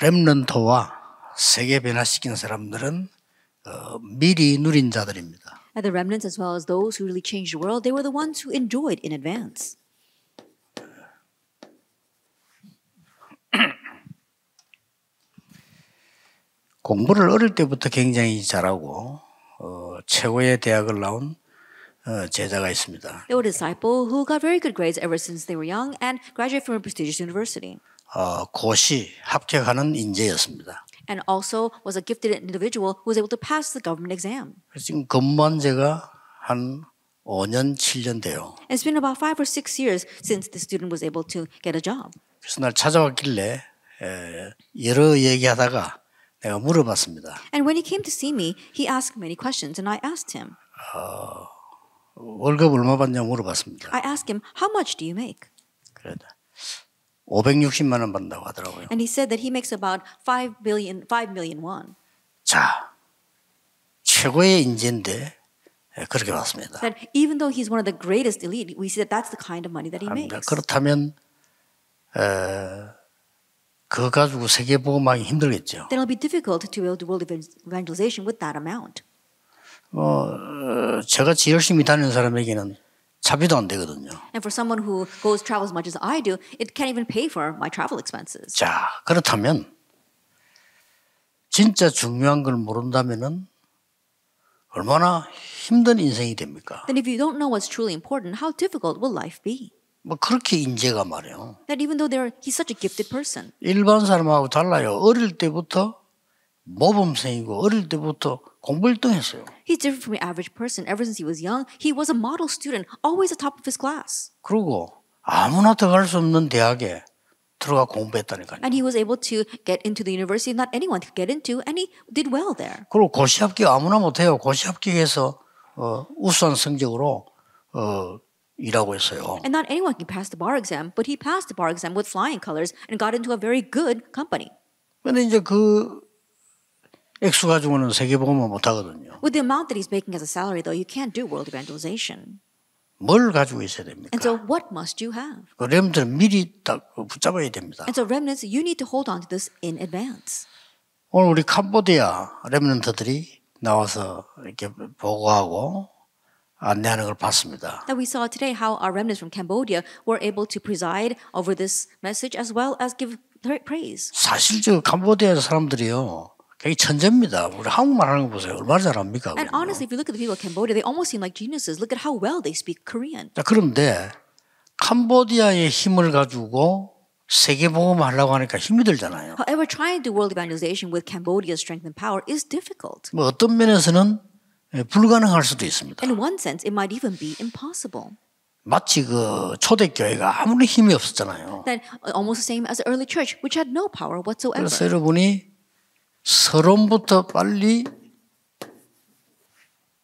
렘넌트와 세계 변화시킨 사람들은 어, 미리 누린 자들입니다. And the remnants as well as those who really changed the world, they were the ones who enjoyed in advance. 공부를 어릴 때부터 굉장히 잘하고 어, 최고의 대학을 나온 어, 제자가 있습니다. There were a disciple who got very good grades ever since they were young and graduated from a prestigious university. 어, 고시 합격하는 인재였습니다. And also was a gifted individual who was able to pass the government exam. 지금 근무한 제가 한 5년 7년 돼요. It's been about five or six years since the student was able to get a job. 그래서 날 찾아왔길래 에, 여러 얘기하다가 내가 물어봤습니다. And when he came to see me, he asked many questions, and I asked him. 어, 월급 얼마 받냐 물어봤습니다. I asked him, how much do you make? 그래다. 560만 원 번다고 하더라고요. And he said that he makes about 5 billion 5 million won. 자. 최고의 인재인데 그렇게 봤습니다. That even though he's one of the greatest elite, we see that that's the kind of money that he makes. 그렇다면 어, 그 가지고 세계 보고하기 힘들겠죠. Then it'll be difficult to build world evangelization with that amount. 뭐 어, 제가 열심히 다니는 사람에게는 차비도 안 되거든요. And for someone who goes travel as much as I do, it can't even pay for my travel expenses. 자, 그렇다면 진짜 중요한 걸 모른다면은 얼마나 힘든 인생이 됩니까? Then if you don't know what's truly important, how difficult will life be? 뭐 그렇게 인재가 말이요. That even though they're he's such a gifted person. 일반 사람하고 달라요. 어릴 때부터 모범생이고 어릴 때부터 공부 1등했어요. He's different from the average person. Ever since he was young, he was a model student, always at the top of his class. 그리고 아무나 들어갈 수 없는 대학에 들어가 공부했다니까요. And he was able to get into the university not anyone could get into, and he did well there. 그리고 고시 합격 아무나 못해요. 고시 합격해서 어, 우수한 성적으로 어, 일하고 있어요. And not anyone can pass the bar exam, but he passed the bar exam with flying colors and got into a very good company. 근데 이제 그 액수 가지고는 세계 복음을 못 하거든요. With the amount that he's making as a salary, though, you can't do world evangelization. 뭘 가지고 있어야 됩니까? And so what must you have? 그 렘들 미리 딱 붙잡아야 됩니다. And so remnants, you need to hold on to this in advance. 오늘 우리 캄보디아 렘넌트들이 나와서 이렇게 보고하고 안내하는 걸 봤습니다. That we saw today how our remnants from Cambodia were able to preside over this message as well as give praise. 사실 저 캄보디아 사람들이요. 굉장히 천재입니다. 우리 한국말 하는 거 보세요. 얼마나 잘합니까? And honestly, if you look at the people of Cambodia, they almost seem like geniuses. Look at how well they speak Korean. 자, 그런데 캄보디아의 힘을 가지고 세계 보험하려고 하니까 힘이 들잖아요. However, trying to do world evangelization with Cambodia's strength and power is difficult. 뭐 어떤 면에서는 불가능할 수도 있습니다. In one sense, it might even be impossible. 마치 그 초대 교회가 아무런 힘이 없었잖아요. That almost the same as the early church, which had no power whatsoever. 그래서 여러분이 서론부터 빨리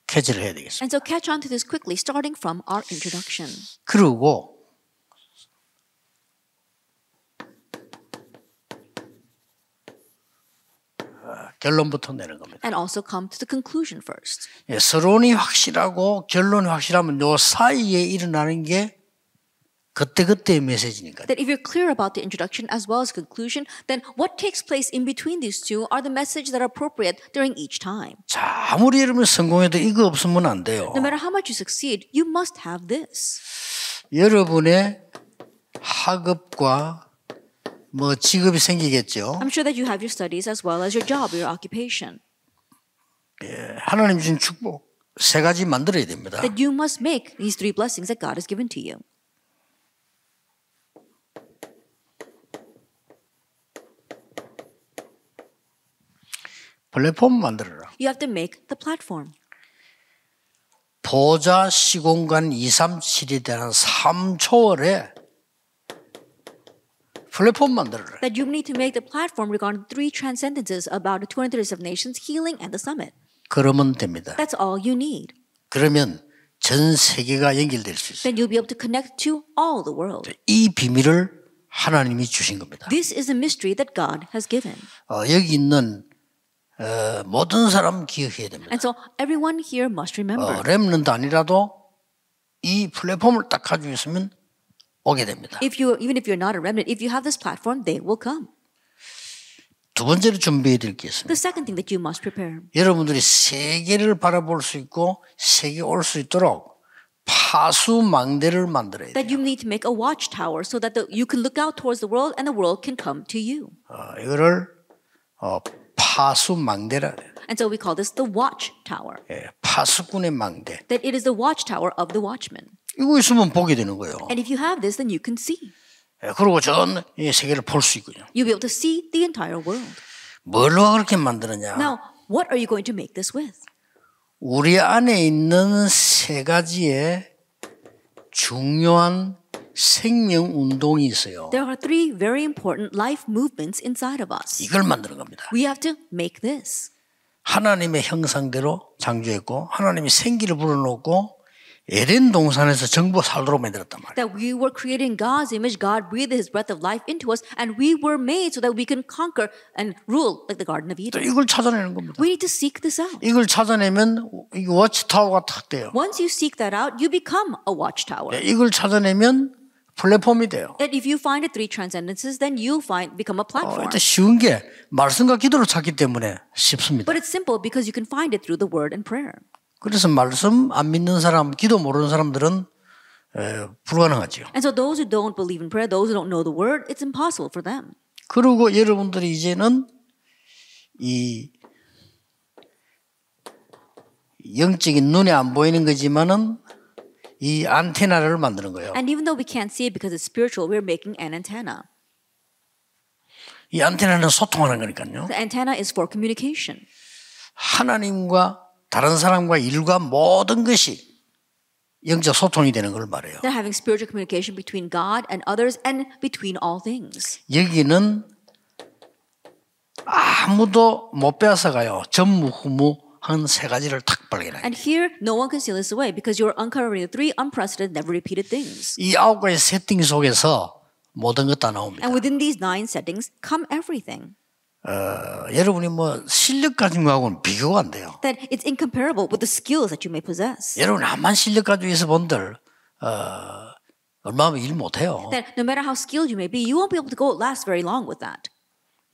캐치를 해야 되겠습니다. And so catch on to this quickly, starting from our introduction. 그리고 결론부터 내는 겁니다. And also come to the conclusion first. 예, 서론이 확실하고 결론이 확실하면 요 사이에 일어나는 게 그때그때의 메시지니까. That if you're clear about the introduction as well as conclusion, then what takes place in between these two are the messages that are appropriate during each time. 자, 아무리 여러분 성공해도 이거 없으면 안 돼요. No matter how much you succeed, you must have this. 여러분의 학업과 뭐 직업이 생기겠죠. I'm sure that you have your studies as well as your job, your occupation. 예, 하나님 주신 축복 세 가지 만들어야 됩니다. That you must make these three blessings that God has given to you. 플랫폼 만들어라. You have to make the platform. 보좌 시공간 237이 되는 3초월에 플랫폼 만들어라. That you need to make the platform regarding three transcendences about the 237 nations healing and the summit. 그러면 됩니다. That's all you need. 그러면 전 세계가 연결될 수 있어요. Then you'll be able to connect to all the world. 이 비밀을 하나님이 주신 겁니다. This is a mystery that God has given. 어, 여기 있는 어, 모든 사람 기억해야 됩니다. And so everyone here must remember. 어, 렘넌트 아니라도 이 플랫폼을 딱 가지고 있으면 오게 됩니다. If you even if you're not a remnant, if you have this platform, they will come. 두 번째로 준비해 드릴 게 있습니다. The second thing that you must prepare. 여러분들이 세계를 바라볼 수 있고 세계 올수 있도록 파수망대를 만들어야 돼요. That you need to make a watchtower so that the, you can look out towards the world and the world can come to you. 어, 이거를 어, 파수망대라 그래요. And so we call this the watch tower. 예, 파수꾼의 망대. That it is the watch tower of the watchman. 이거 있으면 보게 되는 거예요. And if you have this, then you can see. 예, 그리고 전이 세계를 볼 수 있고요. You'll be able to see the entire world. 뭘로 그렇게 만드느냐? Now, what are you going to make this with? 우리 안에 있는 세 가지의 중요한 생명 운동이 있어요. There are three very important life movements inside of us. 이걸 만드는 겁니다. We have to make this. 하나님의 형상대로 창조했고 하나님이 생기를 불어넣고 에덴 동산에서 정보 살도록 만들었단 말이에요. That we were created in God's image, God breathed His breath of life into us, and we were made so that we can conquer and rule like the Garden of Eden. 이걸 찾아내는 겁니다. We need to seek this out. 이걸 찾아내면 워치타워가 탁 돼요. Once you seek that out, you become a watchtower. 이걸 찾아내면 플랫폼이 돼요. That if you find the three transcendences, then you find become a platform. 어, 쉬운 게 말씀과 기도로 찾기 때문에 쉽습니다. But it's simple because you can find it through the word and prayer. 그래서 말씀 안 믿는 사람, 기도 모르는 사람들은 에, 불가능하지요. And so those who don't believe in prayer, those who don't know the word, it's impossible for them. 그리고 여러분들이 이제는 이 영적인 눈에 안 보이는 거지만은 이 안테나를 만드는 거예요. And even though we can't see it because it's spiritual, we're making an antenna. 이 안테나는 소통하는 거니까요. The antenna is for communication. 하나님과 다른 사람과 일과 모든 것이 영적 소통이 되는 걸 말해요. They're having spiritual communication between God and others and between all things. 여기는 아무도 못 빼앗아 가요. 전무후무 하는 세 가지를 탁 발견해. And here no one can see this way because you're uncovering three unprecedented, never repeated things. 이 아홉 가지 세팅 속에서 모든 것 다 나옵니다. And within these nine settings come everything. 어, 여러분이 뭐 실력 가진 거하고는 비교가 안 돼요. That it's incomparable with the skills that you may possess. 여러분 암만 실력 가지고 있어 본들 어, 얼마면 일 못해요. That no matter how skilled you may be, you won't be able to go last very long with that.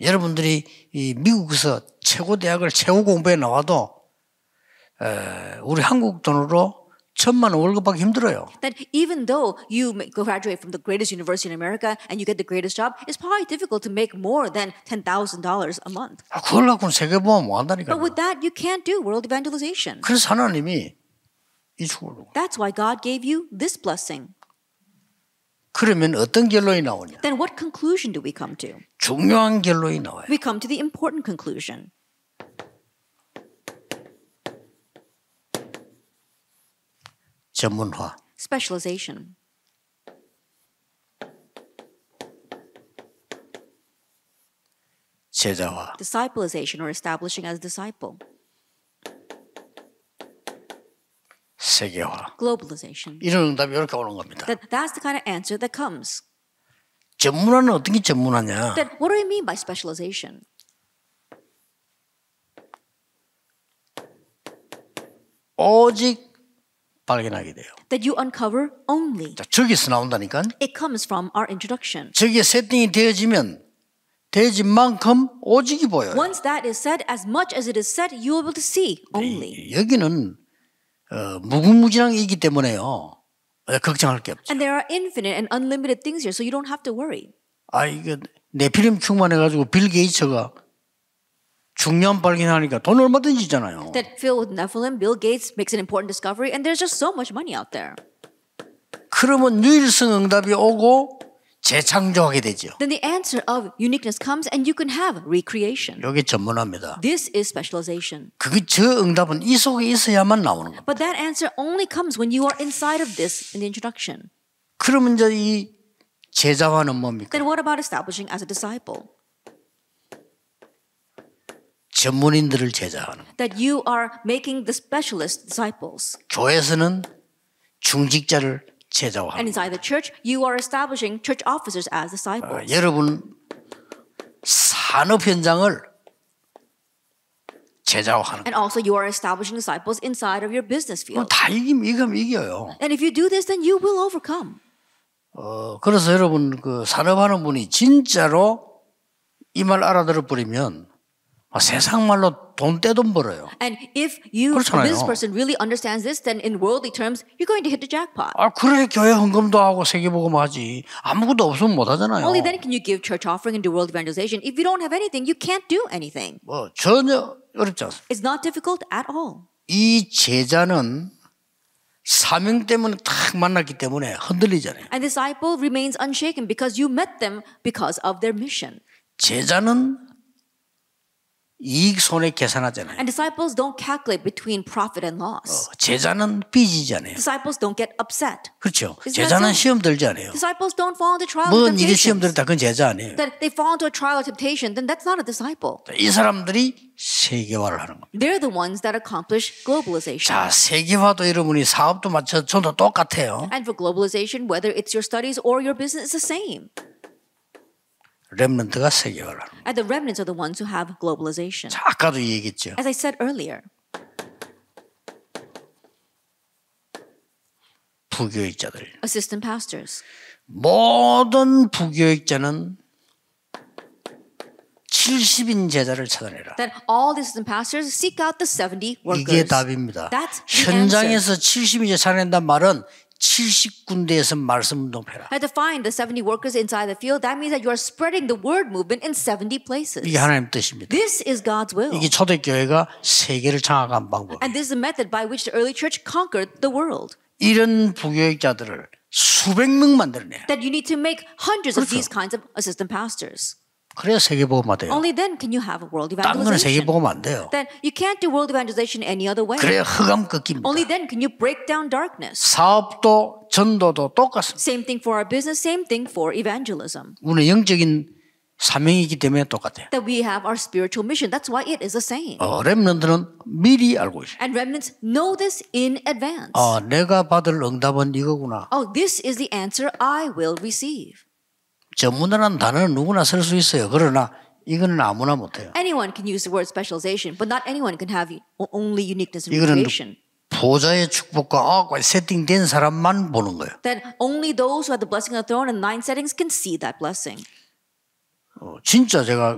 여러분들이 이 미국에서 최고 대학을 최고 공부에 나와도 우리 한국 돈으로 천만 월급 받기 힘들어요. That even though you graduate from the greatest university in America and you get the greatest job, it's probably difficult to make more than ten thousand dollars a month. 아, 그걸 갖고는 세계 보험 뭐 한다니까. But with that, you can't do world evangelization. 그래서 하나님이 이 축복을. That's why God gave you this blessing. 그러면 어떤 결론이 나오냐? Then what conclusion do we come to? 중요한 결론이 나와요. We come to the important conclusion. 전문화 specialization. Discipleization or establishing as disciple. 세계화 Globalization. 이런 응답이 이렇게 오는 겁니다. That that's the kind of answer that comes. 전문화는 어떤 게 전문화냐? what do I mean by specialization? 오직 발견하게 돼요. That you uncover only. 자, 저기서 나온다니까. It comes from our introduction. 저기에 세팅이 되어지면 되어진 만큼 오직이 보여요. Once that is said, as much as it is said, you will be able to see only. 여기는 어, 무궁무진한이기 때문에요. 걱정할 게 없죠. And there are infinite and unlimited things here, so you don't have to worry. 아 이거 내 필름 충만해가지고 빌 게이츠가 중요한 발견하니까 돈 얼마든지 있잖아요. That filled with Nephilim, Bill Gates makes an important discovery, and there's just so much money out there. 그러면 유일성 응답이 오고 재창조하게 되죠. Then the answer of uniqueness comes, and you can have recreation. 이게 전문화입니다. This is specialization. 그저 응답은 이 속에 있어야만 나오는 겁니다. But that answer only comes when you are inside of this in the introduction. 그러면 이제 이 제자화는 뭡니까? Then what about establishing as a disciple? 전문인들을 제자하는. That you are making the specialist disciples. 교회에서는 중직자를 제자화하는. And inside the church, you are establishing church officers as disciples. 어, 여러분 산업 현장을 제자화하는. And also you are establishing disciples inside of your business field. 다 이김 이김 이겨요. And if you do this, then you will overcome. 어 그래서 여러분 그 산업하는 분이 진짜로 이 말 알아들어 버리면 세상 말로 돈 떼돈 벌어요. And if you 그렇잖아요. this person really understands this, then in worldly terms, you're going to hit the jackpot. 아 그래 교회 헌금도 하고 세계복음 하지 아무것도 없으면 못 하잖아요. Only then can you give church offering and do world evangelization. If you don't have anything, you can't do anything. 뭐 전혀 어렵지 않습니다. It's not difficult at all. 이 제자는 사명 때문에 딱 만났기 때문에 흔들리잖아요. And the disciple remains unshaken because you met them because of their mission. 제자는 이익 손해 계산하잖아요. And disciples don't calculate between profit and loss. 어, 제자는 삐지지 않아요. Disciples don't get upset. 그렇죠. 제자는 시험 들지 않아요. Disciples don't fall into trial. 모든 이게 시험 들다 그건 제자 아니에요. That they fall into a trial or temptation, then that's not a disciple. 이 사람들이 세계화를 하는 겁니다. They're the ones that accomplish globalization. 자, 세계화도 여러분이 사업도 마찬가지로 똑같아요. And for globalization, whether it's your studies or your business, it's the same. 렘넌트가 세계화를 하는 And the remnants are the ones who have globalization. 자, 아까도 얘기했죠. As I said earlier, 부교육자들 assistant pastors. 모든 부교육자는 70인 제자를 찾아내라. That all the assistant pastors seek out the 70 workers. 이게 답입니다. That's the 현장에서 70인 제자 찾아낸단 말은 I 말씀 높여라. And define the 70 workers inside the field. That means that you are spreading the word movement in 70 places. 이게 하나님 뜻입니다. This is God's will. 이게 초대교회가 세계를 장악한 방법. And this is the method by which the early church conquered the world. 이런 부교역자들을 수백 명 만들어내. That you need to make hundreds 그렇죠. of these kinds of assistant pastors. 그래야 세계복음화 돼요. Only then can you have world evangelization. 딴건 세계복음화 안 돼요. Then you can't do world evangelization any other way. 그래야 흑암 꺾입니다. Only then can you break down darkness. 사업도 전도도 똑같습니다. Same thing for our business, same thing for evangelism. 우리 영적인 사명이기 때문에 똑같아요. That we have our spiritual mission. That's why it is the same. 어, 렘넌트는 미리 알고 있어요. And remnants know this in advance. 어, 내가 받을 응답은 이거구나. Oh, this is the answer I will receive. 전문화라는 단어는 누구나 쓸 수 있어요. 그러나 이거는 아무나 못해요. Anyone can use the word specialization, but not anyone can have only uniqueness and variation. 보좌의 축복과 아, 세팅된 사람만 보는 거예요. Then only those who have the blessing of the throne and nine settings can see that blessing. 어, 진짜 제가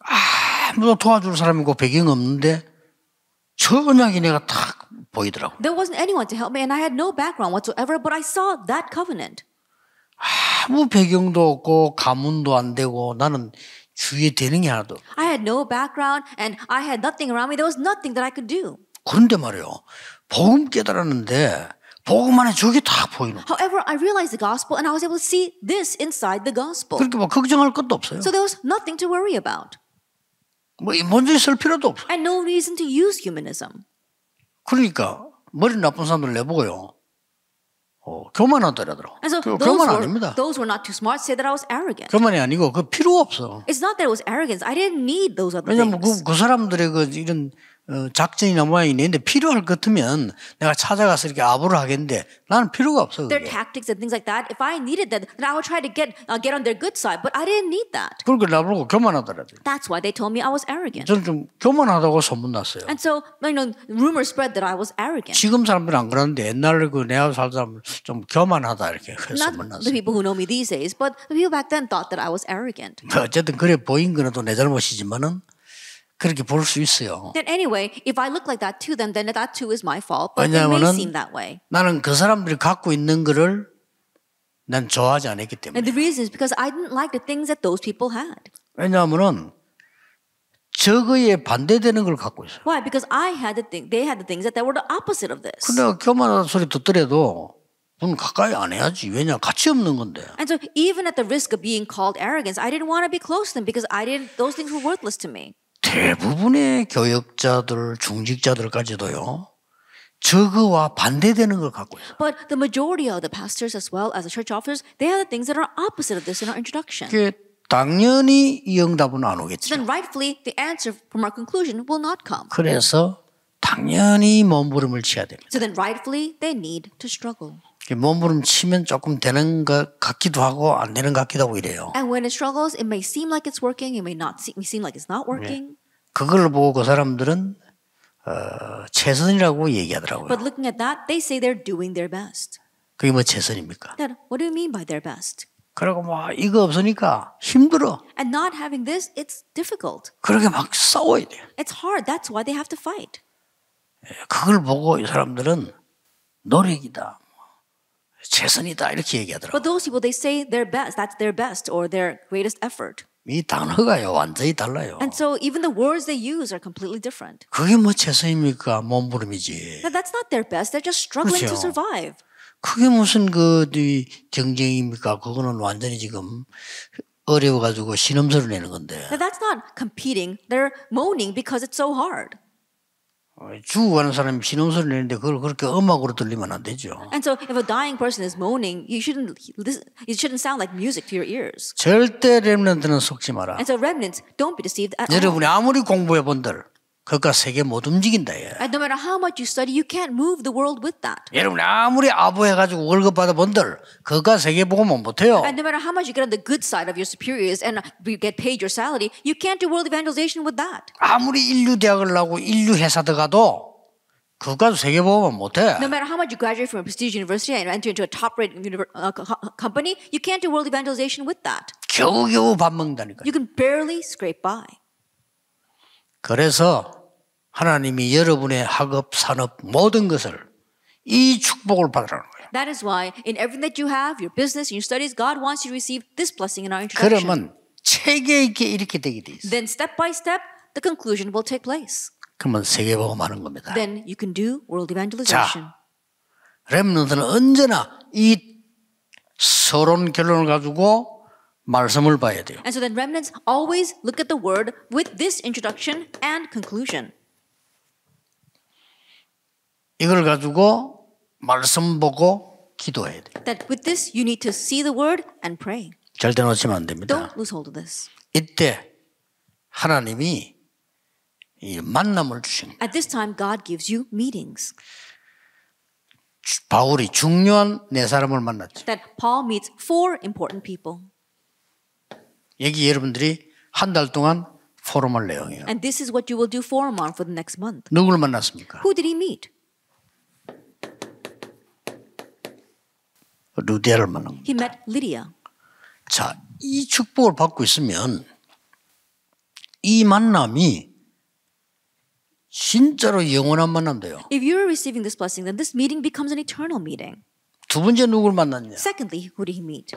아무도 도와줄 사람이고 배경 없는데 저 언약이 내가 딱 보이더라고. There wasn't anyone to help me, and I had no background whatsoever, but I saw that covenant. 아무 배경도 없고 가문도 안 되고 나는 주위에 되는 게 하나도. I had no background and I had nothing around me. There was nothing that I could do. 그런데 말이요. 복음 깨달았는데 복음 안에 저게 다 보이는. However, I realized the gospel and I was able to see this inside the gospel. 그렇게 뭐 걱정할 것도 없어요. So there was nothing to worry about. 뭐 먼저 있을 필요도 없어. And no reason to use humanism. 그러니까 머리 나쁜 사람들 내보고요. 어, 교만하더라도. So 그, 교만 were, 아닙니다. Those were not too smart say that I was arrogant. 교만이 아니고 그 필요 없어. It's not that it was arrogance. I didn't need those other 왜냐면 things. 그, 그 사람들의 그 이런 작전이 넘어와 있는데 필요할 것 같으면 내가 찾아가서 이렇게 아부를 하겠는데 나는 필요가 없어. 그게. Their tactics and things like that. If I needed that, then I would try to get uh, get on their good side. But I didn't need that. 그러니까 나보고 교만하더라도. That's why they told me I was arrogant. 저는 좀 교만하다고 소문났어요. And so, you know, rumor spread that I was arrogant. 지금 사람들은 안 그러는데 옛날에 그 내가 살 사람 좀 교만하다 이렇게 소문났어요. Not the people who know me these days, but the people back then thought that I was arrogant. 어쨌든 그래 보인 거는 또 내 잘못이지만은. 그렇게 볼 수 있어요. That anyway, if I look like that to them, then that too is my fault. But it may seem that way. 나는 그 사람들이 갖고 있는 거를 난 좋아하지 않았기 때문에. And the reason is because I didn't like the things that those people had. 왜냐하면은 저거에 반대되는 걸 갖고 있어요. Why? Because I had the thing, they had the things that they were the opposite of this. 근데 교만한 소리 듣더라도 그건 가까이 안 해야지. 왜냐 가치 없는 건데. And so even at the risk of being called arrogance, I didn't want to be close to them because I didn't. Those things were worthless to me. 대부분의 교역자들, 중직자들까지도요. 저거와 반대되는 걸 갖고 있어요. But the majority of the pastors as well as the church officers, they have the things that are opposite of this in our introduction. 당연히 이 응답은 안 오겠죠. Then rightfully the answer from our conclusion will not come. 그래서 당연히 몸부림을 쳐야 됩니다. So then rightfully they need to struggle. 몸부림 치면 조금 되는 것 같기도 하고 안 되는 것 같기도 하고 이래요. And when it struggles, it may seem like it's working, it may not seem, seem like it's not working. 그걸 보고 그 사람들은 어, 최선이라고 얘기하더라고요. But looking at that, they say they're doing their best. 그게 뭐 최선입니까? Then what do you mean by their best? 그러고 뭐 이거 없으니까 힘들어. And not having this, it's difficult. 그렇게 막 싸워야 돼. It's hard. That's why they have to fight. 그걸 보고 이 사람들은 노력이다. 최선이다 이렇게 얘기하더라고. But those people they say their best, that's their best or their greatest effort. 이 단어가요 완전히 달라요. And so even the words they use are completely different. 그게 뭐 최선입니까? 몸부림이지. Now that's not their best. They're just struggling 그렇죠? to survive. 그게 무슨 그 경쟁입니까? 그거는 완전히 지금 어려워가지고 신음소를 내는 건데. Now that's not competing. They're moaning because it's so hard. 죽어가는 사람이 신음소리를 내는데 그걸 그렇게 음악으로 들리면 안 되죠. And so if a dying person is moaning, you shouldn't listen, it shouldn't sound like music to your ears. 절대 렘넌트는 속지 마라. And so remnants, don't be deceived at all. 여러분이 아무리 공부해 본들 그것과 세계 못 움직인다. 예. And no matter how much you study, you can't move the world with that. 여러분 아무리 아부해가지고 월급 받아 본들 그것과 세계 보고는 못해요. And no matter how much you get on the good side of your superiors and you get paid your salary, you can't do world evangelization with that. 아무리 인류 대학을 나고 인류 회사 들어가도 그것과 세계 보고는 못해. No matter how much you graduate from a prestigious university and enter into a top-rated uh, company, you can't do world evangelization with that. 겨우겨우 밥 먹는다니까. You can barely scrape by. 그래서 하나님이 여러분의 학업, 산업 모든 것을 이 축복을 받으라는 거예요. That is why in everything that you have, your business, your studies, God wants you to receive this blessing in our introduction. 그러면 체계 있게 이렇게 되게 돼 있어. Then step by step, the conclusion will take place. 그러면 세계복음 하는 겁니다. Then you can do world evangelization. 자, 렘넌트는 언제나 이 서론 결론을 가지고 말씀을 봐야 돼요. And so then remnants always look at the word with this introduction and conclusion. 이걸 가지고 말씀 보고 기도해야 돼. That with this you need to see the word and pray. 절대 놓치면 안 됩니다. Don't lose hold of this. 이때 하나님이 이 만남을 주신. At this time God gives you meetings. 바울이 중요한 네 사람을 만났죠. That Paul meets four important people. 여기 여러분들이 한 달 동안 포럼을 내용해요. And this is what you will do forum on for the next month. 누구를 만났습니까? Who did he meet? 루디아를 만난 He met Lydia. 자, 이 축복을 받고 있으면 이 만남이 진짜로 영원한 만남 돼요. If you are receiving this blessing, then this meeting becomes an eternal meeting. 두 번째 누굴 만났냐? Secondly, who did he meet?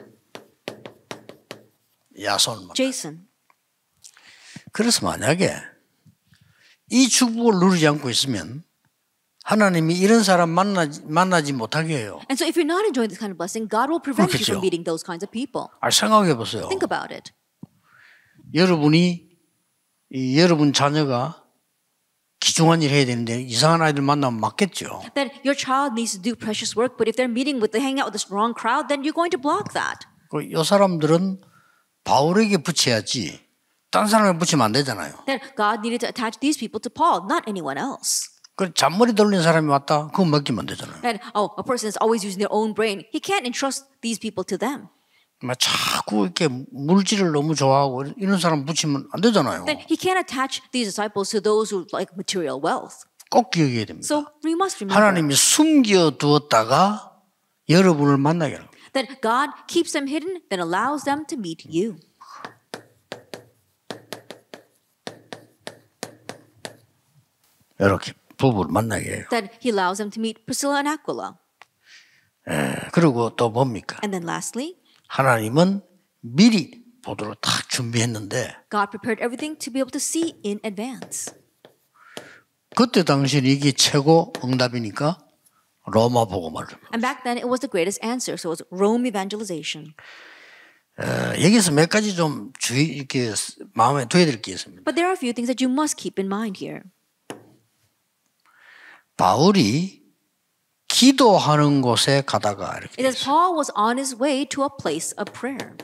야손 만났. Jason. 그래서 만약에 이 축복을 누리지 않고 있으면 하나님이 이런 사람 만나지, 만나지 못하게 해요. And so if you're not enjoying this kind of blessing, God will prevent 그렇겠죠. you from meeting those kinds of people. 아, 생각해 보세요. Think about it. 여러분이 이, 여러분 자녀가 기중한 일 해야 되는데 이상한 아이들 만나면 맞겠죠. That your child needs to do precious work, but if they're meeting with, they hang out with this wrong crowd, then you're going to block that. 이 사람들은 바울에게 붙여야지. 딴 사람에 붙이면 안 되잖아요. That God needed to attach these people to Paul, not anyone else. 그 잔머리 돌린 사람이 왔다. 그건 맡기면 되잖아요. And oh, a person is always using their own brain. He can't entrust these people to them. 막 자꾸 이렇게 물질을 너무 좋아하고 이런 사람 붙이면 안 되잖아요. Then he can't attach these disciples to those who like material wealth. 꼭 기억해야 됩니다. So we must remember. 하나님이 숨겨 두었다가 여러분을 만나게 하는. Then God keeps them hidden, then allows them to meet you. 이렇게. 부부를 만나게 해요. That he allows them to meet Priscilla and Aquila. 예, 그리고 또 뭡니까? And then lastly, 하나님은 미리 보도록 다 준비했는데 God prepared everything to be able to see in advance. 그때 당시 이게 최고 응답이니까 로마 복음을. And back then it was the greatest answer, so it was Rome evangelization. 어, 여기서 몇 가지 좀 주의 이렇게 마음에 두어야 될게 있습니다. But there are a few things that you must keep in mind here. 바울이 기도하는 곳에 가다가 이렇게. It says Paul was on his way to a place of prayer.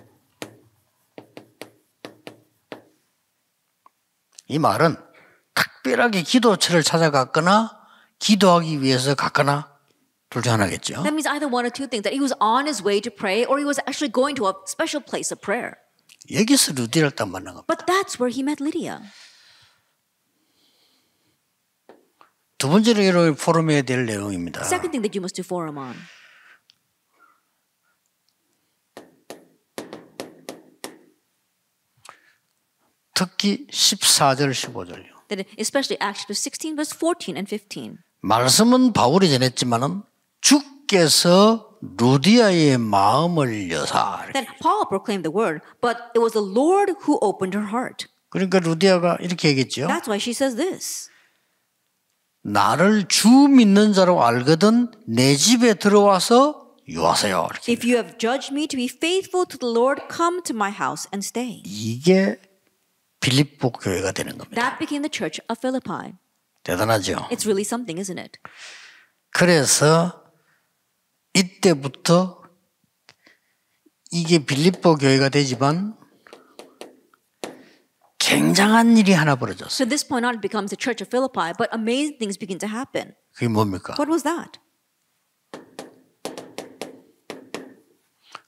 이 말은 특별하게 기도처를 찾아갔거나 기도하기 위해서 갔거나 둘중 하나겠죠. That means either one or two things that he was on his way to pray or he was actually going to a special place of prayer. 여기서 루디를 딱 만난 겁니다. But that's where he met Lydia. 두 번째로 여러분 포럼해야 될 내용입니다. Second thing that you must do forum on. 특히 14절 15절요. That especially Acts 16 verse 14 and 15. 말씀은 바울이 전했지만은 주께서 루디아의 마음을 여사. That Paul proclaimed the word, but it was the Lord who opened her heart. 그러니까 루디아가 이렇게 얘기했죠. That's why she says this. 나를 주 믿는 자로 알거든 내 집에 들어와서 유하세요. If you have judged me to be faithful to the Lord, come to my house and stay. 이게 빌립보 교회가 되는 겁니다. That became the church of Philippi. 대단하죠. It's really something, isn't it? 그래서 이때부터 이게 빌립보 교회가 되지만 굉장한 일이 하나 벌어졌어요. So this point on it becomes the church of Philippi, but amazing things begin to happen. 그게 뭡니까? What was that?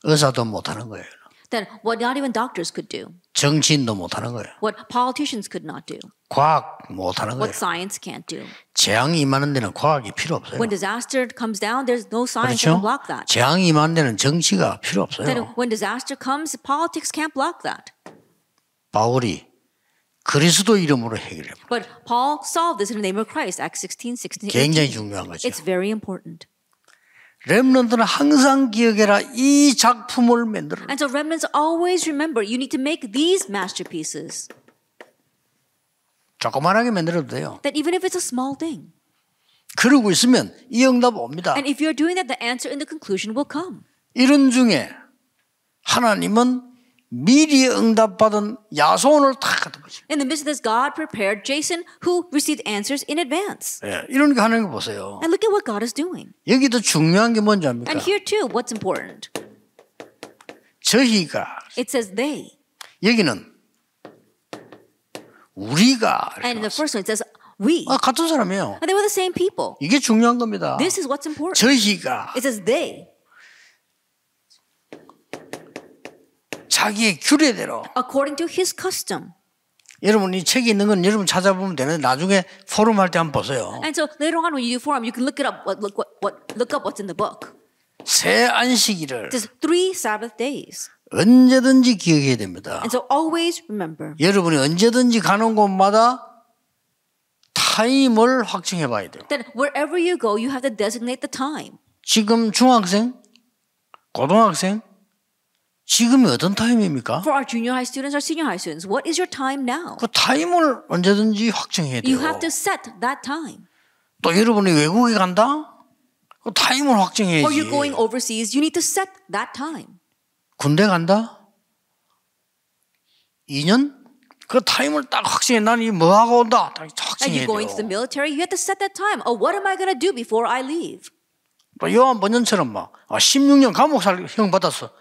의사도 못하는 거예요. Then what not even doctors could do. 정치인도 못하는 거예요. What politicians could not do. 과학 못하는 거예요. What science can't do. 재앙이 임하는 데는 과학이 필요 없어요. When disaster comes down, there's no science 그렇죠? that can block that. 재앙이 임하는 데는 정치가 필요 없어요. Then when disaster comes, politics can't block that. 바울이 그리스도 이름으로 해결해. But Paul solved this in the name of Christ, Acts 16, 16. 굉장히 중요한 거죠. It's very important. 렘넌트는 항상 기억해라 이 작품을 만들어. And so remnants always remember you need to make these masterpieces. 조그만하게 만들어도 돼요. That even if it's a small thing. 그러고 있으면 이 응답 옵니다. And if you're doing that, the answer in the conclusion will come. 이런 중에 하나님은 미리 응답받은 야손을 다 갖다 버리죠. In the midst of this, God prepared Jason, who received answers in advance. 예, 이런 게 하는 거 보세요. And look at what God is doing. 여기도 중요한 게 뭔지 압니까? And here too, what's important? 저희가. It says they. 여기는 우리가. And in the first one, it says we. 아, 같은 사람이에요. And they were the same people. 이게 중요한 겁니다. This is what's important. 저희가. It says they. 자기의 규례대로. According to his custom. 여러분 이 책에 있는 건 여러분 찾아보면 되는데 나중에 포럼 할때 한번 보세요. And so later on when you do forum, you can look it up. What, look what, what look up what's in the book. 세 안식일을. There's three Sabbath days. 언제든지 기억해야 됩니다. And so always remember. 여러분이 언제든지 가는 곳마다 타임을 확정해 봐야 돼요. Then wherever you go, you have to designate the time. 지금 중학생, 고등학생, 지금이 어떤 타임입니까? For our junior high students or senior high students, what is your time now? 그 타임을 언제든지 확정해야 돼요. You have to set that time. 또 여러분이 외국에 간다? 그 타임을 확정해야지. Or you're going overseas, you need to set that time. 군대 간다? 2년? 그 타임을 딱 확신해. 난이 뭐 하고 온다. 딱 확신해야 돼요. And you going to the military, you have to set that time. Oh, what am I going to do before I leave? 또 요한 번연처럼 막 아, 16년 감옥 살형 받았어.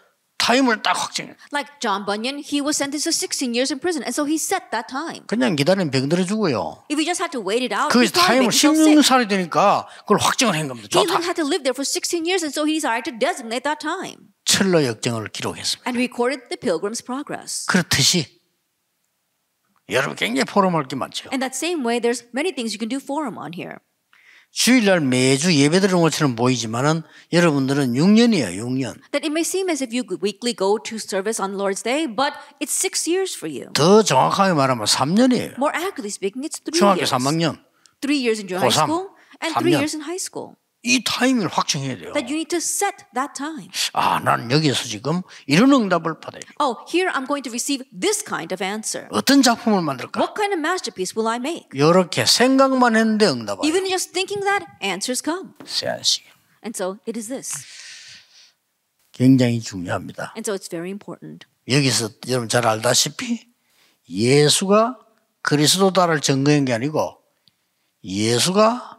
타임을 딱 확정해. Like John Bunyan, he was sentenced to 16 years in prison, and so he set that time. 그냥 기다리면 병들어 죽어요. If you just had to wait it out, 그 타임을 16살이 되니까 그걸 확정을 한 겁니다. He even had to live there for 16 years, and so he decided to designate that time. 철로 역정을 기록했습니다. And recorded the Pilgrim's Progress. 그렇듯이 여러분 굉장히 포럼할 게 많죠. And that same way, there's many things you can do forum on here. 주일날 매주 예배드리는 것처럼 보이지만은 여러분들은 6년이에요, 6년. That it may seem as if you weekly go to service on Lord's Day, but it's six years for you. 더 정확하게 말하면 3년이에요. More accurately speaking, it's three 중학교 years. 중학교 3학년. Three years in your high school and three years in high school. 이 타이밍을 확정해야 돼요. That you need to set that time. 아, 나는 여기서 지금 이런 응답을 받아야 돼. Oh, here I'm going to receive this kind of answer. 어떤 작품을 만들까? What kind of masterpiece will I make? 이렇게 생각만 했는데 응답. Even just thinking that, answers come. 세안식. And so it is this. 굉장히 중요합니다. And so it's very important. 여기서 여러분 잘 알다시피 예수가 그리스도다를 증거한 게 아니고 예수가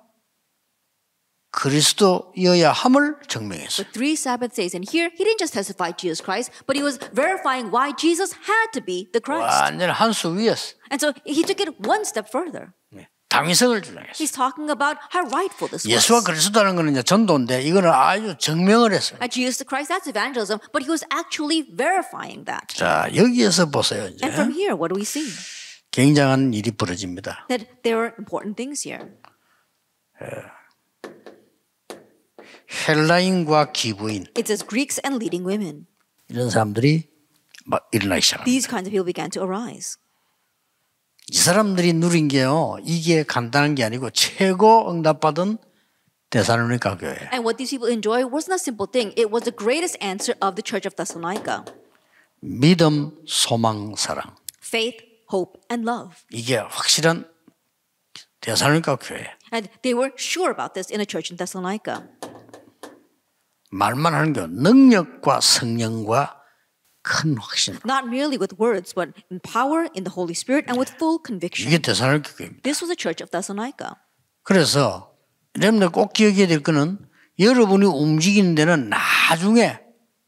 그리스도여야 함을 증명했어요. For three Sabbath days, and here he didn't just testify Jesus Christ, but he was verifying why Jesus had to be the Christ. 완전 한수 위였어. And so he took it one step further. 당위성을 주장했어요. He's talking about how rightful this was. 예수와 그리스도라는 거는 전도인데 이거는 아주 증명을 했어요. And Jesus Christ, that's evangelism, but he was actually verifying that. 자 여기에서 보세요. 이제. And from here, what do we see? 굉장한 일이 벌어집니다. That there are important things here. 예. 헬라인과 기부인 It says Greeks and leading women. 이런 사람들이 막 일어나기 시작합니다. These kinds of people began to arise. 이 사람들이 누린 게요. 이게 간단한 게 아니고 최고 응답받은 데살로니가 교회. And what these people enjoy wasn't a simple thing. It was the greatest answer of the church of Thessalonica. 믿음, 소망, 사랑. Faith, hope, and love. 이게 확실한 데살로니가 교회. And they were sure about this in a church in Thessalonica. 말만 하는 게 능력과 성령과 큰 확신. Not merely with words, but in power, in the Holy Spirit, and with full conviction. 이게 데살로니가 교회입니다. This was the church of Thessalonica. 그래서 여러분들 꼭 기억해야 될 것은 여러분이 움직이는 데는 나중에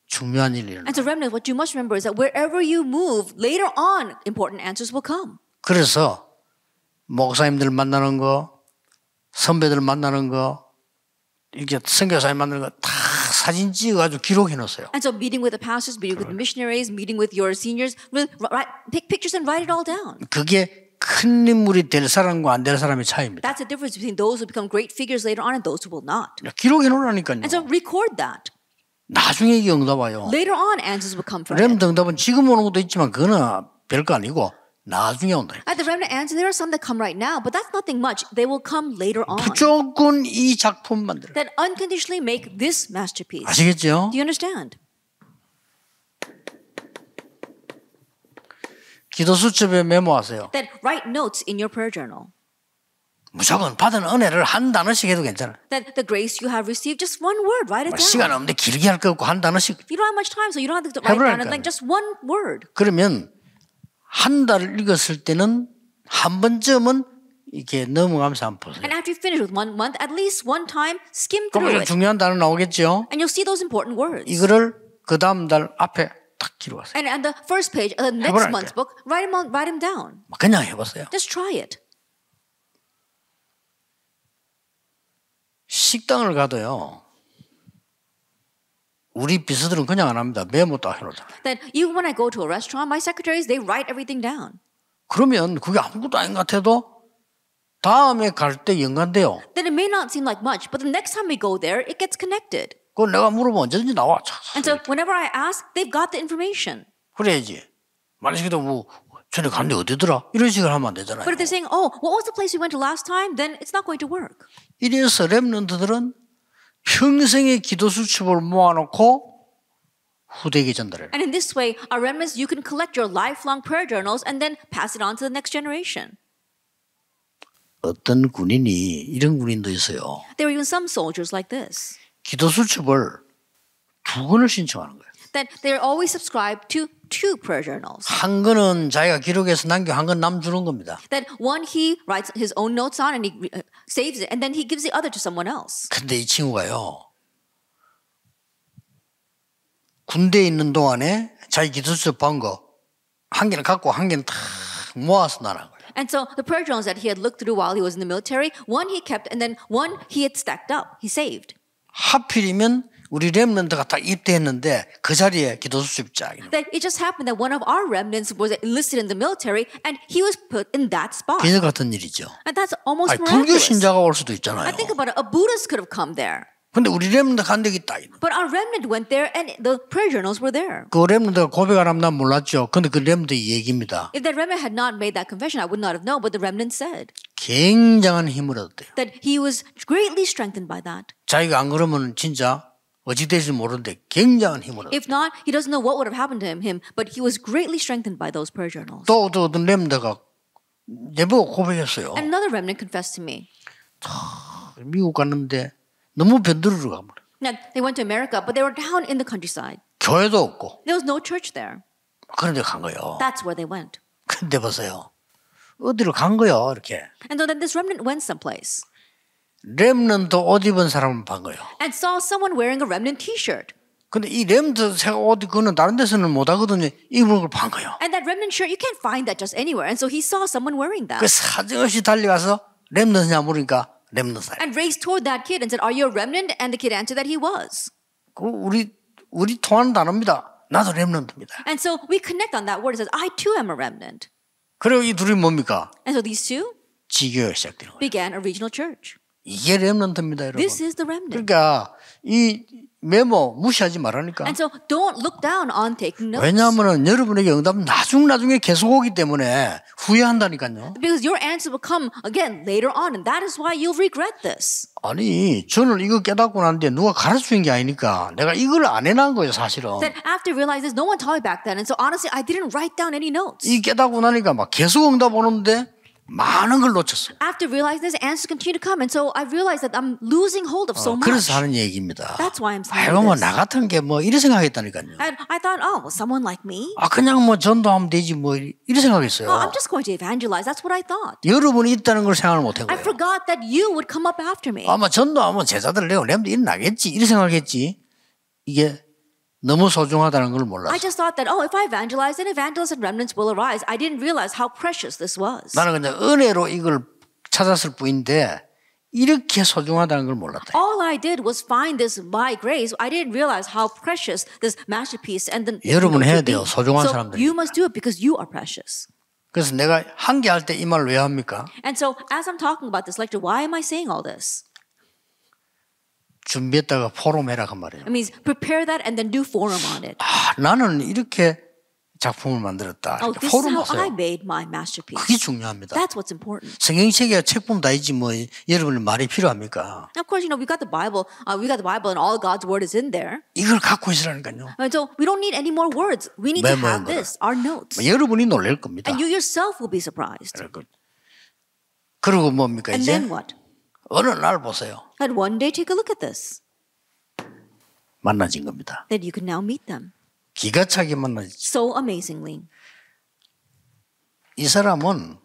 중요한 일이 일어나. And so, remnant, what you must remember is that wherever you move, later on, important answers will come. 그래서 목사님들 만나는 거, 선배들 만나는 거, 이렇게 선교사님 만나는 거다 사진 찍어가지고 기록해 놓으세요. And so meeting with the pastors, meeting with the missionaries, meeting with your seniors, write, take pictures and write it all down. 그게 큰 인물이 될 사람과 안 될 사람의 차이입니다. That's the difference between those who become great figures later on and those who will not. 기록해 놓으라니까요. And so record that. 나중에 이게 응답 와요. Later on answers will come from it. 렘 응답은 지금 오는 것도 있지만 그거는 별거 아니고 나중에 온다. At the remnant ends, there are some that come right now, but that's nothing much. They will come later on. 무조건 이 작품 That unconditionally make this masterpiece. 아시겠죠? Do you understand? 기도 수첩에 메모하세요. That write notes in your prayer journal. 무조건 받은 은혜를 한 단어씩 해도 괜찮아. That the grace you have received, just one word, write it down. 시간 없는데 길게 할거 없고 한 단어씩. You don't have much time, so you don't have to write down like just one word. 그러면 한 달을 읽었을 때는 한 번쯤은 이렇게 넘어가면서 한번 보세요. And after you finish with one month, at least one time, skim through it. 중요한 단어 나오겠죠. And you'll see those important words. 이거를 그 다음 달 앞에 딱 기록하세요. And on the first page of the next month's book, write them, on, write them down. 그냥 해보세요. Just try it. 식당을 가도요. 우리 비서들은 그냥 안 합니다. 메모 다 해놓잖아. That even when I go to a restaurant, my secretaries they write everything down. 그러면 그게 아무것도 아닌 것 같아도 다음에 갈 때 연관돼요. Then it may not seem like much, but the next time we go there, it gets connected. 그 내가 물어보면 언제든지 나와. And so whenever I ask, they've got the information. 그래야지. 만약에도 뭐 전에 갔는데 어디더라? 이런 식으로 하면 안 되잖아요. But if they're saying, oh, what was the place we went to last time? Then it's not going to work. 이래서 렘넌트들은 평생의 기도 수첩을 모아놓고 후대에게 전달해요. And in this way, our remnants you can collect your lifelong prayer journals and then pass it on to the next generation. 어떤 군인이 이런 군인도 있어요. There were even some soldiers like this. 기도 수첩을 두 권을 신청하는 거예요. that they're always subscribed to two prayer journals. 한 거는 자기가 기록해서 남겨 주는 겁니다. That one he writes his own notes on and he uh, saves it and then he gives the other to someone else. 근데 이 친구가요. 군대에 있는 동안에 자기 기술서 본거한 개는 갖고 한 개는 다 모아서 나란 거예요. And so the prayer journals that he had looked through while he was in the military, one he kept and then one he had stacked up. He saved. 하필이면 우리 렘넌트가 다 입대했는데 그 자리에 기도 수습자. That it just happened that one of our remnants was enlisted in the military and he was put in that spot. 기적 같은 일이죠. And that's almost 아니, 불교 신자가 올 수도 있잖아요. I think about it. A Buddhist could have come there. 근데 우리 렘넌트 간 데가 있다. But our remnant went there and the prayer journals were there. 그 렘넌트가 고백 안 하면 난 몰랐죠. 근데 그 렘넌트의 얘기입니다. If that remnant had not made that confession, I would not have known. But the remnant said. 굉장한 힘을 얻었대요. That he was greatly strengthened by that. 자기가 안 그러면 진짜 어찌 될지 모르는데 굉장한 힘을 얻었어요. If not, he doesn't know what would have happened to him, him but he was greatly strengthened by those prayer journals. 또 어떤 렘더가 내보 고백했어요. Another remnant confessed to me. 미국 갔는데 너무 변두리로 가버려. Now they went to America, but they were down in the countryside. 교회도 없고. There was no church there. 그런데 간 거예요. That's where they went. 근데 보세요. 어디로 간 거요, 이렇게. And so then this remnant went someplace. 렘넌트 옷 입은 사람을 본 거예요. And saw someone wearing a remnant t-shirt. 근데 이 렘넌트 옷 그거는 다른 데서는 못 하거든요. 이걸 본 거예요. And that remnant shirt you can't find that just anywhere. And so he saw someone wearing that. 그 사정없이 달려가서 렘넌트냐 물으니까 렘넌트. And raced toward that kid and said, "Are you a remnant?" And the kid answered that he was. 그 우리 우리 통하는 단어입니다. 나도 렘넌트입니다. And so we connect on that word. It says, "I too am a remnant." 그리고 이 둘이 뭡니까? And so these two 지교회 시작되는 거예요. Began a regional church. 이게 렘넌트입니다, 여러분. This is the remnant. 그러니까 이 메모 무시하지 말라니까. And so don't look down on taking notes. 왜냐하면은 여러분에게 응답 나중 나중에 계속 오기 때문에 후회한다니까요. Because your answer will come again later on, and that is why you'll regret this. 아니 저는 이거 깨닫고 난데 누가 가르치는 게 아니니까 내가 이걸 안 해놓은 거예요 사실은. Then after realize this, no one taught me back then, and so honestly, I didn't write down any notes. 이 깨닫고 나니까 막 계속 응답 오는데. 많은 걸 놓쳤어요. After realizing this, answers continue to come, and so I realized that I'm losing hold of so much. 그래서 하는 얘기입니다. That's why I'm saying 아이고 뭐나 같은 게 뭐 이래 생각했다니까요. And I thought, oh, someone like me. 아 그냥 뭐 전도하면 되지 뭐 이래 생각했어요. Oh, I'm just going to evangelize. That's what I thought. 여러분이 있다는 걸 생각을 못 했고요. I forgot that you would come up after me. 아마 전도하면 제자들 내고 렘도 일어나겠지 이래 생각했지 이게 너무 소중하다는 걸 몰랐어. I just thought that oh if I evangelize then evangelists and remnants will arise. I didn't realize how precious this was. 나는 그냥 은혜로 이걸 찾았을 뿐인데 이렇게 소중하다는 걸 몰랐다. All I did was find this by grace. I didn't realize how precious this masterpiece and the 여러분 해야 돼요. 소중한 so 사람들. You must do it because you are precious. 그래서 내가 한개할때 이 말을 왜 합니까? And so as I'm talking about this lecture, why am I saying all this? 준비했다가 포럼해라 그 말이에요. It means prepare that and then do forum on it. 아, 나는 이렇게 작품을 만들었다. Oh, this is how I made my masterpiece. 그게 중요합니다. That's what's important. 성경 책에 책품 다이지 뭐 여러분의 말이 필요합니까? Of course, you know we got the Bible. Uh, we got the Bible, and all God's word is in there. 이걸 갖고 있으라니까요. And so we don't need any more words. We need to have this, our notes. 뭐, 여러분이 놀랄 겁니다. And you yourself will be surprised. 그리고 뭡니까 이제? And then what? 어느 날 보세요. And one day take a look at this. 만나진 겁니다. That you can now meet them. 기가 차게 만나지. So amazingly. 이 사람은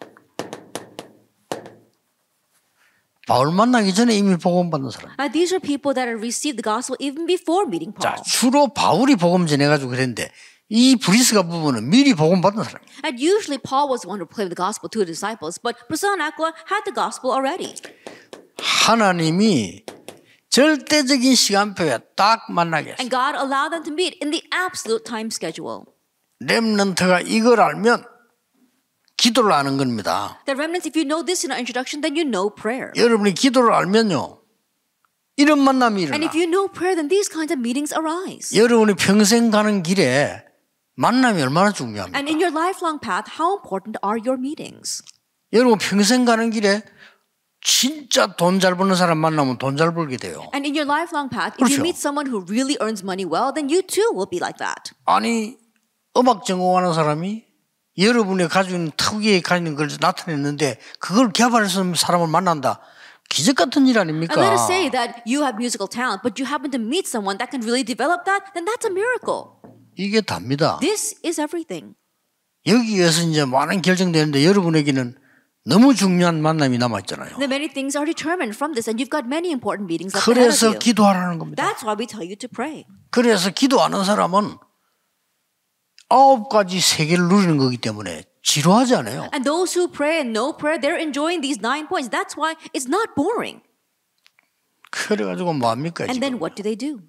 바울 만나기 전에 이미 복음 받는 사람. Uh, these are people that had received the gospel even before meeting Paul. 자, 주로 바울이 복음 전해가지고 그랬는데 이 브리스가 부부는 미리 복음 받은 사람. And usually Paul was the one who proclaimed the gospel to the disciples, but Priscilla and Aquila had the gospel already. 하나님이 절대적인 시간표에 딱 만나게 했어요. And God allowed them to meet in the absolute time schedule. 렘넌트가 이걸 알면 기도를 아는 겁니다. The remnants, if you know this in our introduction, then you know prayer. 여러분이 기도를 알면요. 이런 만남이 일어나. And if you know prayer, then these kinds of meetings arise. 여러분이 평생 가는 길에 만남이 얼마나 중요합니까? And in your lifelong path, how important are your meetings? 여러분 평생 가는 길에 진짜 돈 잘 버는 사람 만나면 돈 잘 벌게 돼요. And in your lifelong path, if you meet someone who really earns money well, then you too will be like that. 아니 음악 전공하는 사람이 여러분의 가지고 있는 특유의 가지는 걸 나타냈는데 그걸 개발해서 사람을 만난다. 기적 같은 일 아닙니까? And let us say that you have musical talent, but you happen to meet someone that can really develop that, then that's a miracle. 이게 답니다. This is everything. 여기에서 이제 많은 결정되는데 여러분에게는 너무 중요한 만남이 남아 있잖아요. Then many things are determined from this, and you've got many important meetings left ahead of you. 그래서 기도하라는 겁니다. That's why we tell you to pray. 그래서 기도하는 사람은 아홉 가지 세계를 누리는 거기 때문에 지루하지 않아요. And those who pray and no prayer, they're enjoying these nine points. That's why it's not boring. 그래가지고 뭐합니까? And 지금? then what do they do?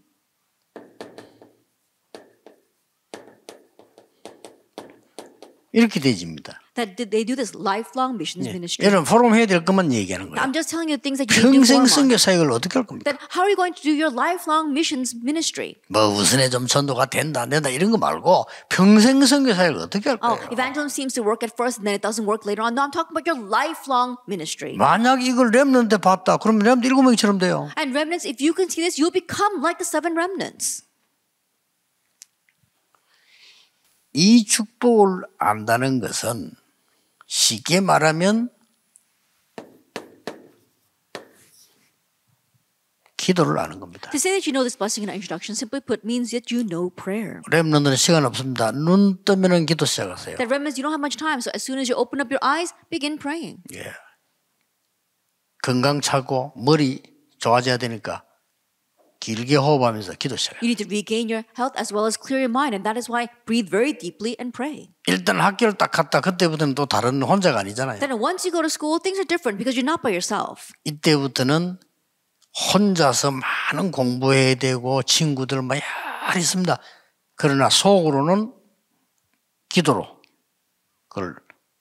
이렇게 되집니다. that they do this lifelong missions ministry. 여러분 포럼해야 될 것만 얘기하는 거예요. I'm just telling you things that you need to 평생 선교 사역을 어떻게 할 겁니까? That how are you going to do your lifelong missions ministry? 뭐 우선에 좀 전도가 된다 안 된다 이런 거 말고 평생 선교 사역을 어떻게 할 거예요? Oh, evangelism seems to work at first and then it doesn't work later on. No, I'm talking about your lifelong ministry. 만약 이걸 렘넌트 봤다, 그럼 렘넌트 일곱 명처럼 돼요. And remnants, if you continue this, you'll become like the seven remnants. 이 축복을 안다는 것은 쉽게 말하면 기도를 아는 겁니다. To say that you know this blessing in our introduction, simply put, means that you know prayer. 렘넌들은 시간 없습니다. 눈 뜨면은 기도 시작하세요. That remnants you don't have much time, so as soon as you open up your eyes, begin praying. 예. 건강 차고 머리 좋아져야 되니까 길게 호흡하면서 기도했어요. You need to regain your health as well as clear your mind, and that is why breathe very deeply and pray. 일단 학교를 딱 갔다 그때부터는 또 다른 혼자가 아니잖아요. Then once you go to school, things are different because you're not by yourself. 이때부터는 혼자서 많은 공부해야 되고 친구들 막 있습니다. 그러나 속으로는 기도로 그걸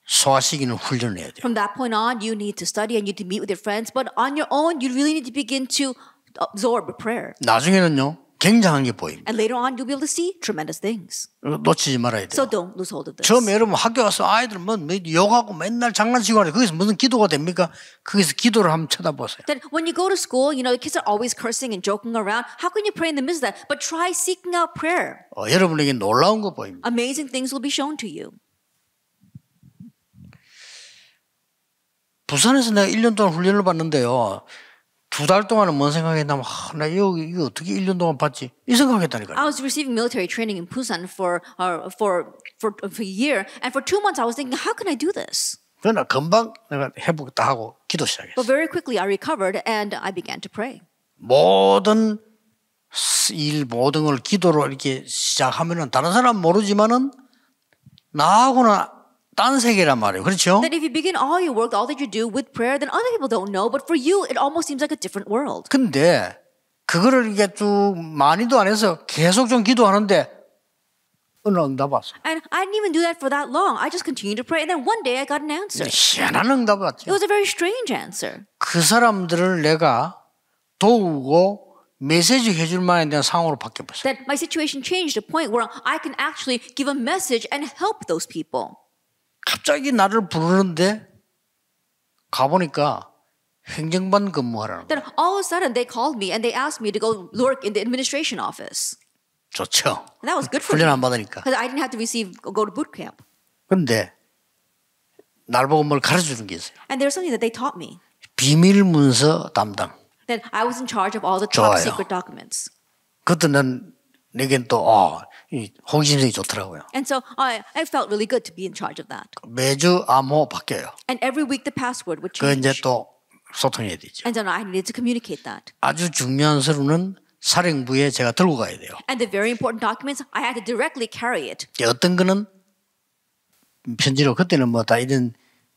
소화시키는 훈련을 해야 돼요. From that point on, you need to study and you need to meet with your friends, but on your own, you really need to begin to absorb prayer. 나중에는요. 굉장한 게 보입니다. And later on, you'll be able to see tremendous things. 놓치지 말아야 돼요. So don't lose hold of this. 처음에 여러분 학교 와서 아이들 뭐 욕하고 맨날 장난치고 하는데 거기서 무슨 기도가 됩니까? 거기서 기도를 한번 쳐다보세요. That when you go to school, you know the kids are always cursing and joking around. How can you pray in the midst of that? But try seeking out prayer. 어, 여러분에게 놀라운 거 보입니다. Amazing things will be shown to you. 부산에서 내가 1년 동안 훈련을 받는데요. 두달 동안은 뭔 생각했냐면 아, 나 이거, 이거 어떻게 1년 동안 받지? 이 생각했다니까요. I was receiving military training in Busan for uh, for for for a year and for two months I was thinking how can I do this? 그러나 금방 내가 회복했다 하고 기도 시작했어요. But very quickly I recovered and I began to pray. 모든 일 모든 걸 기도로 이렇게 시작하면은 다른 사람 모르지만은 나하고는 딴 세계란 말이에요. 그렇죠? That if you begin all your work, all that you do with prayer, then other people don't know. But for you, it almost seems like a different world. 근데 그거를 이게 쭉 많이도 안 해서 계속 좀 기도하는데 응답 왔어. And I didn't even do that for that long. I just continued to pray, and then one day I got an answer. 희한한 응답 왔죠. It was a very strange answer. 그 사람들을 내가 도우고 메시지 해줄 만한 대한 상황으로 바뀌었어요. That my situation changed to a point where I can actually give a message and help those people. 갑자기 나를 부르는데 가보니까 행정반 근무하라는 거예요. Then all of a sudden they called me and they asked me to go work in the administration office. 좋죠. And that was good for 훈련 안 받으니까. Because I didn't have to receive go to boot camp. 근데 날 보고 뭘 가르쳐 주는 게 있어요. And there's something that they taught me. 비밀 문서 담당. Then I was in charge of all the top 좋아요. secret documents. 그때는 내겐 또 어, 이 호기심이 좋더라고요. And so I, I felt really good to be in charge of that. 매주 암호 바뀌어요. And every week the password would change. 그 이제 또 소통해야 되죠. And then I needed to communicate that. 아주 중요한 서류는 사령부에 제가 들고 가야 돼요. And the very important documents I had to directly carry it. 어떤 거는 편지로 그때는 뭐 다 이런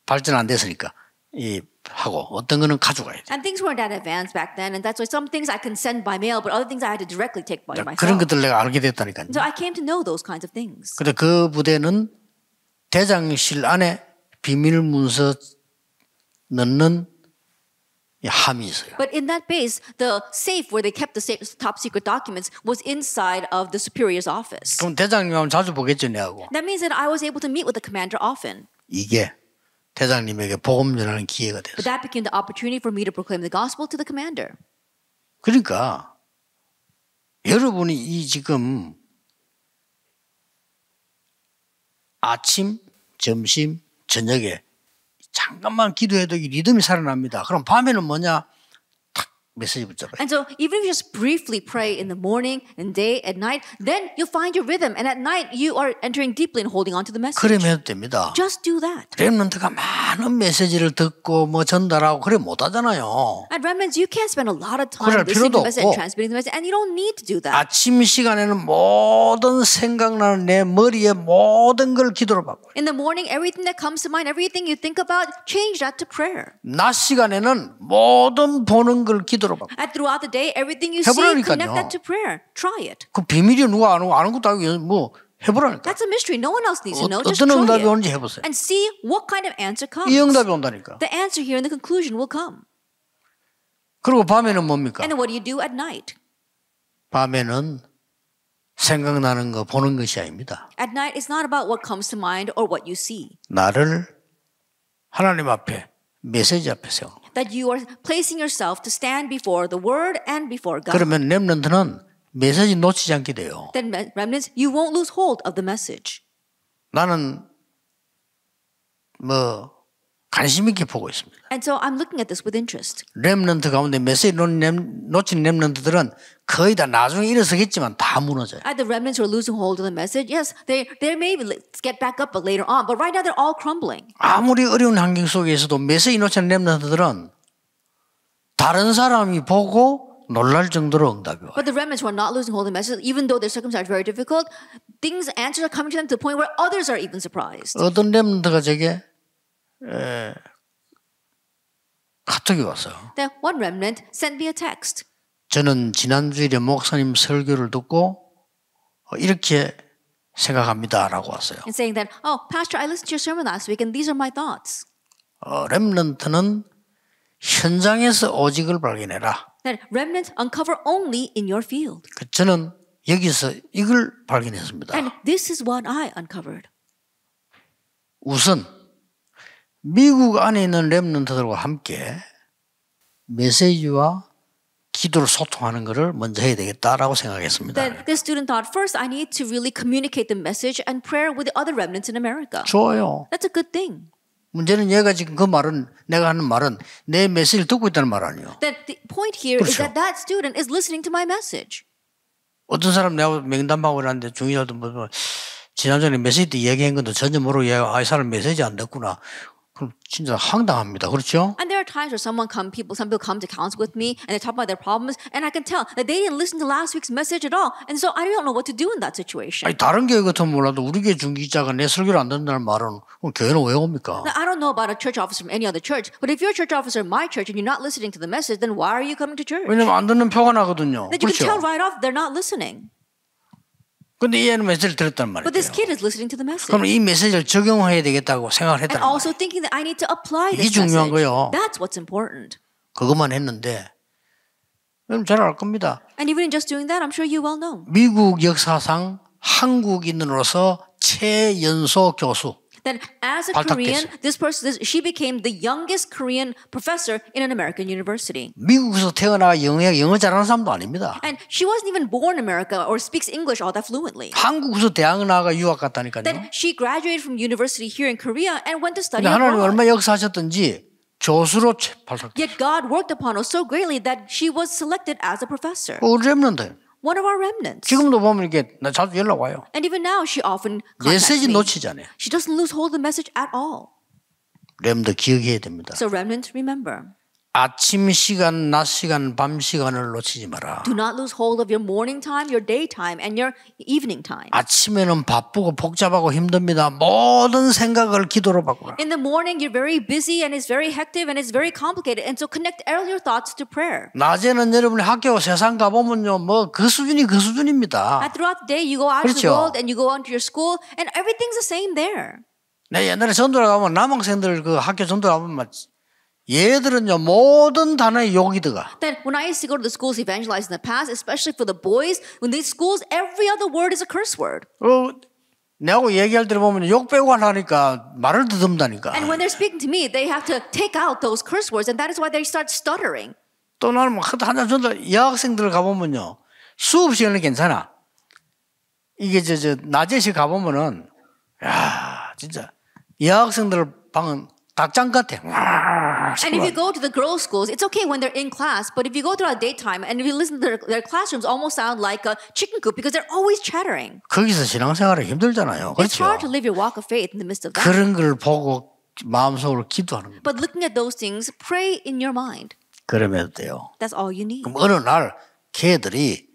발전 안 됐으니까 이 하고 어떤 거는 가져가야 돼. And things weren't that advanced back then, and that's why some things I can send by mail, but other things I had to directly take by myself. 그런 것들 내가 알게 됐다니까. So I came to know those kinds of things. 근데 그 부대는 대장실 안에 비밀 문서 넣는 함이 있어요. But in that base, the safe where they kept the safe, top secret documents was inside of the superior's office. 그럼 대장님하고 자주 보겠죠, 내하고. That means that I was able to meet with the commander often. 이게 대장님에게 복음 전하는 기회가 됐어요. But that became the opportunity for me to proclaim the gospel to the commander. 그러니까 여러분이 이 지금 아침, 점심, 저녁에 잠깐만 기도해도 이 리듬이 살아납니다. 그럼 밤에는 뭐냐? And so even if you just briefly pray in the morning and day a n d night, then you'll find your rhythm. And at night you are entering deeply and holding on to the message. Just do that. r e m n a n t you can't spend a lot of time r e c e i i n g the message, transmitting the message, and you don't need to do that. 아침 시간에는 모든 생각나는 내 머리에 모든 걸 기도로 바꿔. In the morning, everything that comes to mind, everything you think about, change that to prayer. 낮 시간에는 모든 보는 걸 기도로 들어봐. And throughout the day, everything you s a y i 그 비밀이 누가 아는 아는 것도 아니고 뭐 해보라니까. That's a mystery. No one else needs to know. Just 어떤 응답이 오는지 해보세요. And see what kind of answer comes. 이 응답이 온다니까. The answer here in the conclusion will come. 그리고 밤에는 뭡니까? And what do you do at night? 밤에는 생각나는 거 보는 것이 아닙니다. At night it's not about what comes to mind or what you see. 나를 하나님 앞에 메시지 앞에 세워. that you are placing yourself to stand before the word and before God. 그러면 렘넌트는 메시지 놓치지 않게 돼요. Then remnants, you won't lose hold of the message. 나는 뭐 관심 있게 보고 있습니다. And so I'm looking at this with interest. 렘넌트 가운데 메시지 놓친 렘넌트들은 거의 다 나중에 일어서겠지만 다 무너져요. And the remnants who are losing hold of the message, yes, they they may get back up later on, but right now they're all crumbling. 아무리 어려운 환경 속에서도 메시지 놓친 렘넌트들은 다른 사람이 보고 놀랄 정도로 응답이 와요. But the remnants who are not losing hold of the message, even though their circumstances are very difficult, things answers are coming to them to the point where others are even surprised. 어떤 렘넌트가 제게 에, 카톡이 왔어요. Then one remnant sent me a text. 저는 지난주일에 목사님 설교를 듣고 이렇게 생각합니다라고 왔어요. And saying that, oh, Pastor, I listened to your sermon last week, and these are my thoughts. 어, 렘넌트는 현장에서 오직을 발견해라. That remnant uncover only in your field. 그 저는 여기서 이걸 발견했습니다. And this is what I uncovered. 우선 미국 안에 있는 렘넌트들과 함께 메시지와 기도를 소통하는 것을 먼저 해야 되겠다라고 생각했습니다. That the student thought first I need to really communicate the message and prayer with the other remnants in America. 좋아요. That's a good thing. 문제는 얘가 지금 그 말은 내가 하는 말은 내 메시지를 듣고 있다는 말 아니에요. That the point here 그렇죠. is that that student is listening to my message. 어떤 사람 내가 맹담하고 있는데 중이자도 뭐 지난번에 메시지 때 얘기한 건데 전혀 모르고 얘가 아이 사람 메시지 안 듣구나. 그럼 진짜 황당합니다. 그렇죠? And there are times where someone come, people, some people come to counsel with me, and they talk about their problems, and I can tell that they didn't listen to last week's message at all, and so I don't know what to do in that situation. 아니 다른 교회 같은 몰라도 우리 교회 중기자가 내 설교를 안 듣는다는 말은 그럼 교회는 왜 옵니까? Now, I don't know about a church officer from any other church, but if you're a church officer in my church and you're not listening to the message, then why are you coming to church? 왜냐면 안 듣는 표가 나거든요. That you 그렇죠? can tell right off they're not listening. 근데 이 애는 메시지를 들었단 말이에요. But this kid is listening to the message. 그럼 이 메시지를 적용해야 되겠다고 생각을 했단 말이에요. And also thinking that I need to apply this. 이 중요한 message. 거요. That's what's important. 그것만 했는데 여러분 잘 알 겁니다. And even in just doing that, I'm sure you well know. 미국 역사상 한국인으로서 최연소 교수. Then, as a Korean, this person, this, she became the youngest Korean professor in an American university. 미국에서 태어나 영어 영어 잘하는 사람도 아닙니다. And she wasn't even born in America or speaks English all that fluently. 한국에서 대학 나가 유학 갔다니까요. Then she graduated from university here in Korea and went to study abroad. 하나님 얼마 역사하셨던지. 교수로 발탁. Yet God worked upon her so greatly that she was selected as a professor. 우리 렘넌트 one of our remnants. 지금도 보면 이게 나 자주 연락 와요. And even now she often contacts me. She doesn't lose hold of the message at all. 렘더 기억해야 됩니다. So remnant remember. 아침 시간, 낮 시간, 밤 시간을 놓치지 마라. Do not lose hold of your morning time, your daytime, and your evening time. 아침에는 바쁘고 복잡하고 힘듭니다. 모든 생각을 기도로 바꾸라. In the morning, you're very busy and it's very hectic and it's very complicated, and so connect all your thoughts to prayer. 낮에는 여러분이 학교 세상 가보면요, 뭐 그 수준이 그 수준입니다. And throughout the day, you go out 그렇죠. to the world and you go on to your school, and everything's the same there. 내 옛날에 전도를 가면 남학생들 그 학교 전도를 가면 막 얘들은요 모든 단어에 욕이 들어가. Then when I used to go to the schools evangelize in the past, especially for the boys, when these schools, every other word is a curse word. 어, 내하고 얘기할 때 보면 욕 빼고 하려니까 말을 더듬다니까. And when they're speaking to me, they have to take out those curse words, and that is why they start stuttering. 또 나는 한참 전에 여학생들 가보면요 수업 시간에 괜찮아. 이게 저, 저 낮에시 가보면은 야 진짜 여학생들 방은 닭장 같아. class. And if you go to the girls' schools, it's okay when they're in class, but if you go throughout daytime and if you listen to their, their classrooms, almost sound like a chicken coop because they're always chattering. 거기서 신앙생활이 힘들잖아요. It's hard to live your walk of faith in the midst of that. 그런 걸 보고 마음속으로 기도하는 거예요. But looking at those things, pray in your mind. 그러면 돼요. That's all you need. 그럼 어느 날 걔들이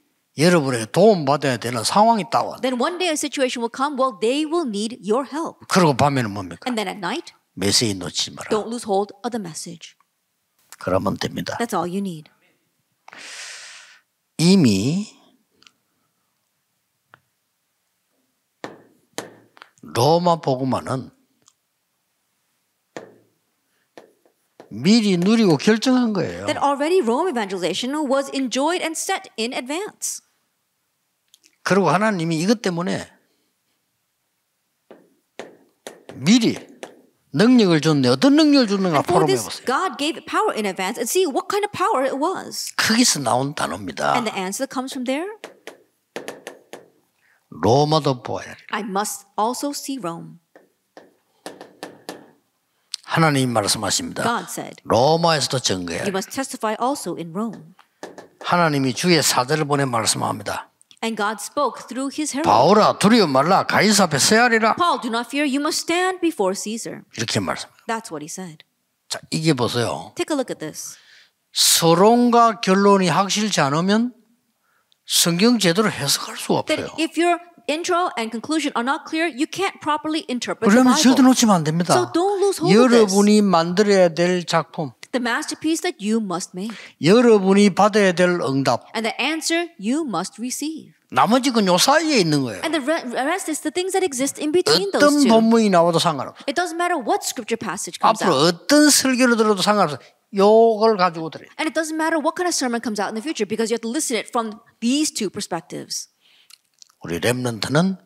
도움 받아야 되는 상황이 따와. Then one day a situation will come. Well, they will need your help. 그리고 밤에는 뭡니까? And then at night. 메시지 놓치지 마라. Don't lose hold of the message. 그러면 됩니다. That's all you need. 이미 로마 복음화는 미리 누리고 결정한 거예요. That already Rome evangelization was enjoyed and set in advance. 그리고 하나님이 이것 때문에 미리 능력을 주는데 어떤 능력을 주는가 포럼해 보세요. God gave power in advance and see what kind of power it was. 거기서 나온 단어입니다. And the answer comes from there. 로마도 보아야 돼. I must also see Rome. 하나님 말씀하십니다. God said, 로마에서도 증거해야 돼. You must testify also in Rome. 하나님이 주의 사자를 보내 말씀합니다. And God spoke through his herald. 바울아 두려워 말라 가이사 앞에 세하리라. Paul, do not fear. You must stand before Caesar. 이렇게 말씀합니다. That's what he said. 자 이게 보세요. Take a look at this. 서론과 결론이 확실치 않으면 성경 제대로 해석할 수 없어요. That if your intro and conclusion are not clear, you can't properly interpret the Bible. 그러면 절대 놓치면 안 됩니다. So don't lose hold of this. 여러분이 만들어야 될 작품. The masterpiece that you must make. 여러분이 받아야 될 응답. And the answer you must receive. 나머지 건요 사이에 있는 거예요. And the rest is the things that exist in between those two. 어떤 본문이 나와도 상관없어. It doesn't matter what scripture passage comes 앞으로 out. 어떤 설교를 들어도 상관없어. 요걸 가지고 들어. And it doesn't matter what kind of sermon comes out in the future because you have to listen it from these two perspectives. 우리 렘넌트는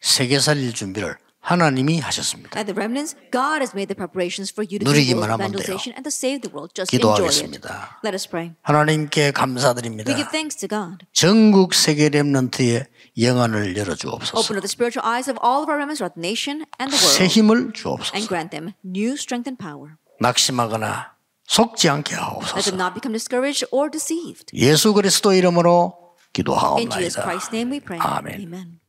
세계 살릴 준비를 하나님이 하셨습니다. At the remnants, God has made the preparations for you to do evangelization and to save the world. Just 기도하겠습니다. enjoy it. Let us pray. 하나님께 감사드립니다. We give thanks to God. 전국 세계 렘넌트의 영안을 열어 주옵소서. Open up the spiritual eyes of all of our remnants throughout the nation and the world. 새 힘을 주옵소서. And grant them new strength and power. 낙심하거나 속지 않게 하옵소서. Let them not become discouraged or deceived. 예수 그리스도 이름으로 기도하옵나이다. In Jesus Christ's name we pray. 아멘. Amen.